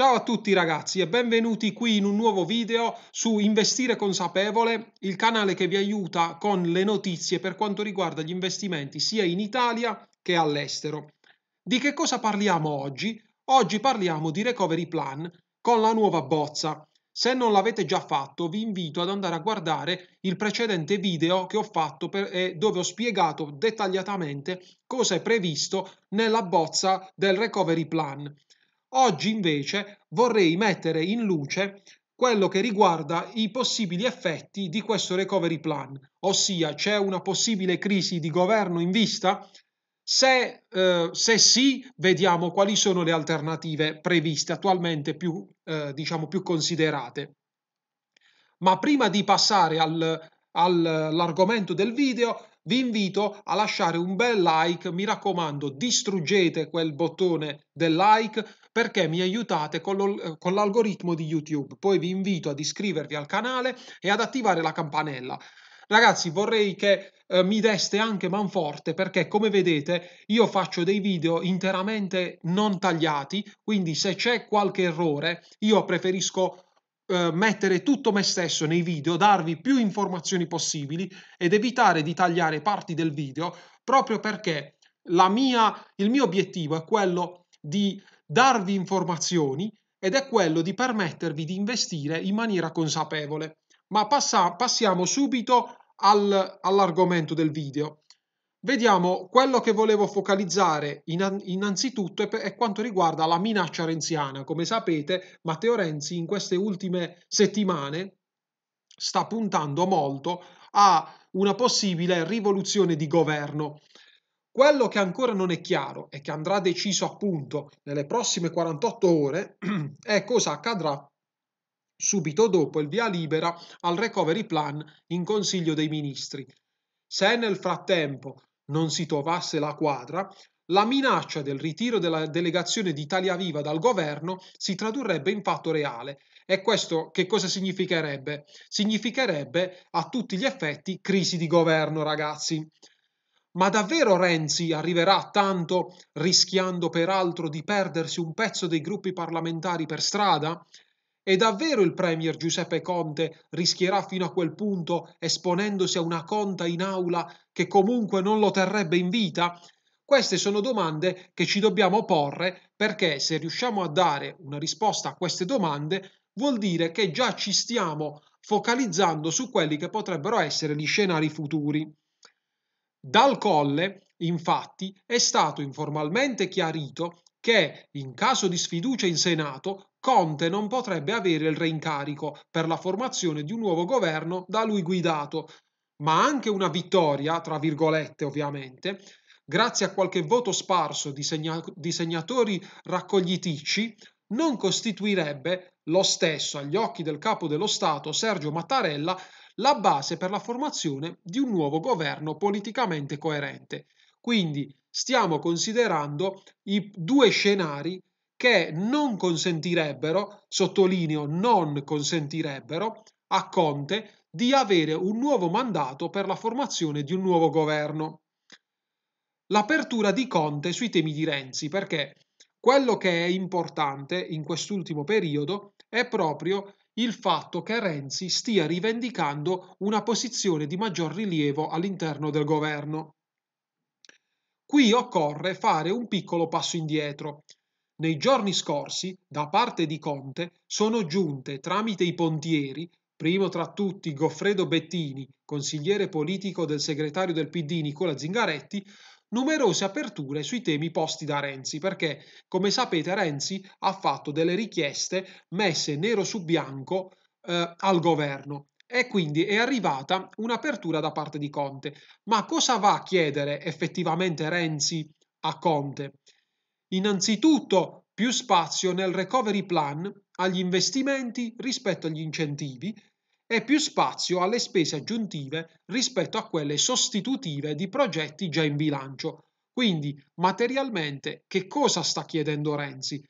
Ciao a tutti ragazzi e benvenuti qui in un nuovo video su Investire Consapevole, il canale che vi aiuta con le notizie per quanto riguarda gli investimenti sia in Italia che all'estero. Di che cosa parliamo oggi? Oggi parliamo di Recovery Plan con la nuova bozza. Se non l'avete già fatto vi invito ad andare a guardare il precedente video che ho fatto per, eh, dove ho spiegato dettagliatamente cosa è previsto nella bozza del Recovery Plan Oggi invece vorrei mettere in luce quello che riguarda i possibili effetti di questo recovery plan, ossia c'è una possibile crisi di governo in vista? Se, eh, se sì, vediamo quali sono le alternative previste, attualmente più, eh, diciamo, più considerate. Ma prima di passare al, all'argomento del video, vi invito a lasciare un bel like, mi raccomando distruggete quel bottone del like perché mi aiutate con l'algoritmo di YouTube. Poi vi invito ad iscrivervi al canale e ad attivare la campanella. Ragazzi, vorrei che eh, mi deste anche manforte perché, come vedete, io faccio dei video interamente non tagliati, quindi se c'è qualche errore, io preferisco eh, mettere tutto me stesso nei video, darvi più informazioni possibili ed evitare di tagliare parti del video proprio perché mia, il mio obiettivo è quello di darvi informazioni ed è quello di permettervi di investire in maniera consapevole. Ma passa, passiamo subito al, all'argomento del video. Vediamo quello che volevo focalizzare innanzitutto è quanto riguarda la minaccia renziana. Come sapete, Matteo Renzi in queste ultime settimane sta puntando molto a una possibile rivoluzione di governo. Quello che ancora non è chiaro e che andrà deciso appunto nelle prossime 48 ore è cosa accadrà subito dopo il via libera al recovery plan in Consiglio dei Ministri. Se nel frattempo non si trovasse la quadra, la minaccia del ritiro della delegazione di Italia Viva dal governo si tradurrebbe in fatto reale. E questo che cosa significherebbe? Significherebbe a tutti gli effetti crisi di governo, ragazzi. Ma davvero Renzi arriverà tanto rischiando peraltro di perdersi un pezzo dei gruppi parlamentari per strada? E davvero il Premier Giuseppe Conte rischierà fino a quel punto, esponendosi a una conta in aula che comunque non lo terrebbe in vita? Queste sono domande che ci dobbiamo porre perché se riusciamo a dare una risposta a queste domande vuol dire che già ci stiamo focalizzando su quelli che potrebbero essere gli scenari futuri. Dal Colle, infatti, è stato informalmente chiarito che in caso di sfiducia in Senato Conte non potrebbe avere il reincarico per la formazione di un nuovo governo da lui guidato, ma anche una vittoria, tra virgolette ovviamente, grazie a qualche voto sparso di, segna- di segnatori raccogliticci, non costituirebbe lo stesso agli occhi del capo dello Stato Sergio Mattarella la base per la formazione di un nuovo governo politicamente coerente. Quindi stiamo considerando i due scenari che non consentirebbero, sottolineo non consentirebbero, a Conte di avere un nuovo mandato per la formazione di un nuovo governo. L'apertura di Conte sui temi di Renzi, perché quello che è importante in quest'ultimo periodo è proprio il fatto che Renzi stia rivendicando una posizione di maggior rilievo all'interno del governo. Qui occorre fare un piccolo passo indietro nei giorni scorsi, da parte di Conte, sono giunte, tramite i pontieri, primo tra tutti Goffredo Bettini, consigliere politico del segretario del PD Nicola Zingaretti, numerose aperture sui temi posti da Renzi, perché, come sapete, Renzi ha fatto delle richieste messe nero su bianco eh, al governo e quindi è arrivata un'apertura da parte di Conte. Ma cosa va a chiedere effettivamente Renzi a Conte? Innanzitutto più spazio nel recovery plan agli investimenti rispetto agli incentivi e più spazio alle spese aggiuntive rispetto a quelle sostitutive di progetti già in bilancio. Quindi, materialmente, che cosa sta chiedendo Renzi?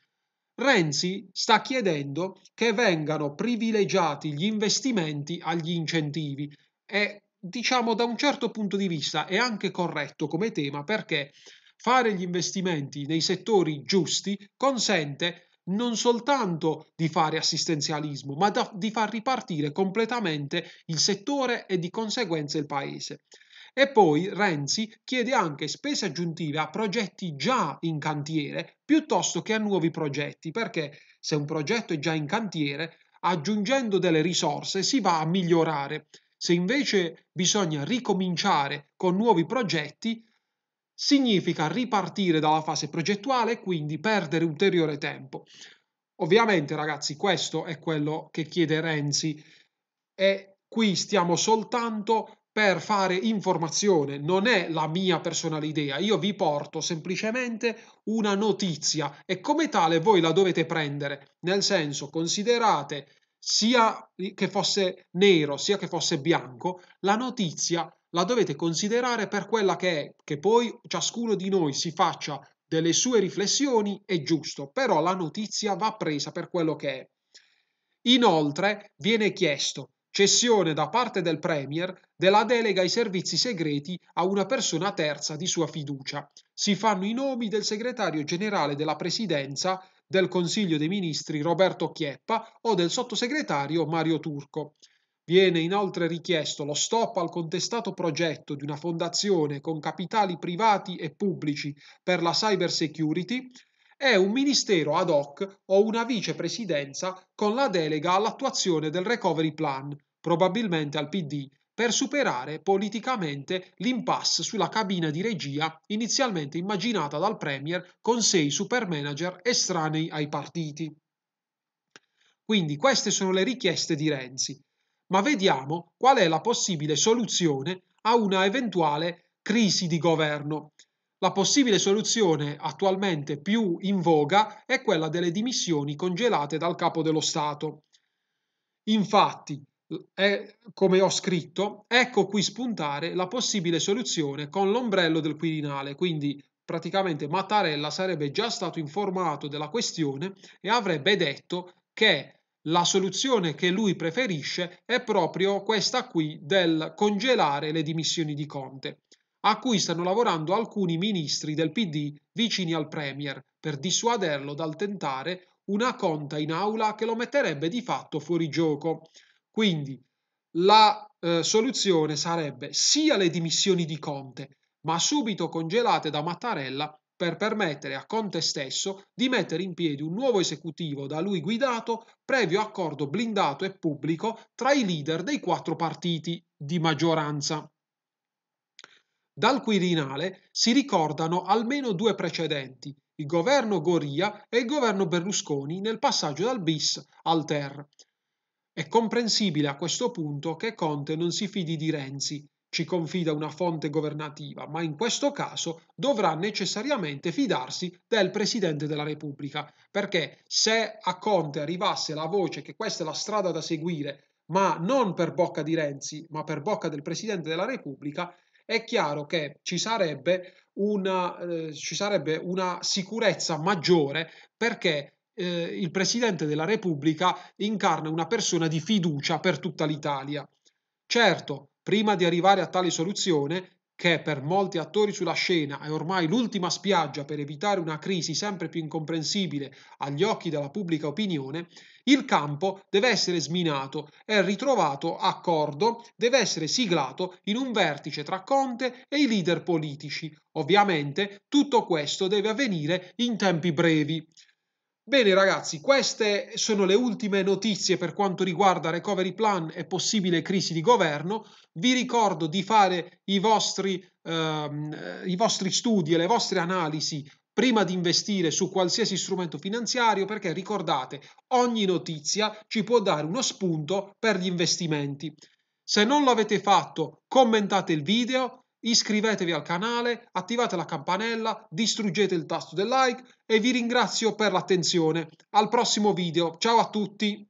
Renzi sta chiedendo che vengano privilegiati gli investimenti agli incentivi e diciamo da un certo punto di vista è anche corretto come tema perché fare gli investimenti nei settori giusti consente non soltanto di fare assistenzialismo, ma da, di far ripartire completamente il settore e di conseguenza il paese. E poi Renzi chiede anche spese aggiuntive a progetti già in cantiere piuttosto che a nuovi progetti, perché se un progetto è già in cantiere, aggiungendo delle risorse si va a migliorare. Se invece bisogna ricominciare con nuovi progetti, significa ripartire dalla fase progettuale e quindi perdere ulteriore tempo. Ovviamente, ragazzi, questo è quello che chiede Renzi e qui stiamo soltanto per fare informazione, non è la mia personale idea, io vi porto semplicemente una notizia e come tale voi la dovete prendere, nel senso considerate sia che fosse nero sia che fosse bianco la notizia la dovete considerare per quella che è, che poi ciascuno di noi si faccia delle sue riflessioni è giusto, però la notizia va presa per quello che è. Inoltre viene chiesto cessione da parte del Premier della delega ai servizi segreti a una persona terza di sua fiducia. Si fanno i nomi del segretario generale della Presidenza del Consiglio dei Ministri Roberto Chieppa o del sottosegretario Mario Turco. Viene inoltre richiesto lo stop al contestato progetto di una fondazione con capitali privati e pubblici per la cyber security e un ministero ad hoc o una vicepresidenza con la delega all'attuazione del recovery plan, probabilmente al PD, per superare politicamente l'impasse sulla cabina di regia inizialmente immaginata dal Premier con sei supermanager estranei ai partiti. Quindi queste sono le richieste di Renzi ma vediamo qual è la possibile soluzione a una eventuale crisi di governo. La possibile soluzione attualmente più in voga è quella delle dimissioni congelate dal capo dello Stato. Infatti, è, come ho scritto, ecco qui spuntare la possibile soluzione con l'ombrello del Quirinale, quindi praticamente Mattarella sarebbe già stato informato della questione e avrebbe detto che la soluzione che lui preferisce è proprio questa qui del congelare le dimissioni di Conte, a cui stanno lavorando alcuni ministri del PD vicini al Premier per dissuaderlo dal tentare una conta in aula che lo metterebbe di fatto fuori gioco. Quindi la eh, soluzione sarebbe sia le dimissioni di Conte, ma subito congelate da Mattarella per permettere a Conte stesso di mettere in piedi un nuovo esecutivo da lui guidato, previo accordo blindato e pubblico tra i leader dei quattro partiti di maggioranza. Dal Quirinale si ricordano almeno due precedenti, il governo Goria e il governo Berlusconi nel passaggio dal bis al TER. È comprensibile a questo punto che Conte non si fidi di Renzi ci confida una fonte governativa, ma in questo caso dovrà necessariamente fidarsi del Presidente della Repubblica, perché se a Conte arrivasse la voce che questa è la strada da seguire, ma non per bocca di Renzi, ma per bocca del Presidente della Repubblica, è chiaro che ci sarebbe una, eh, ci sarebbe una sicurezza maggiore perché eh, il Presidente della Repubblica incarna una persona di fiducia per tutta l'Italia. Certo, Prima di arrivare a tale soluzione, che per molti attori sulla scena è ormai l'ultima spiaggia per evitare una crisi sempre più incomprensibile agli occhi della pubblica opinione, il campo deve essere sminato e ritrovato accordo deve essere siglato in un vertice tra Conte e i leader politici. Ovviamente tutto questo deve avvenire in tempi brevi. Bene ragazzi, queste sono le ultime notizie per quanto riguarda recovery plan e possibile crisi di governo. Vi ricordo di fare i vostri, ehm, i vostri studi e le vostre analisi prima di investire su qualsiasi strumento finanziario perché ricordate, ogni notizia ci può dare uno spunto per gli investimenti. Se non l'avete fatto, commentate il video, iscrivetevi al canale, attivate la campanella, distruggete il tasto del like e vi ringrazio per l'attenzione. Al prossimo video, ciao a tutti!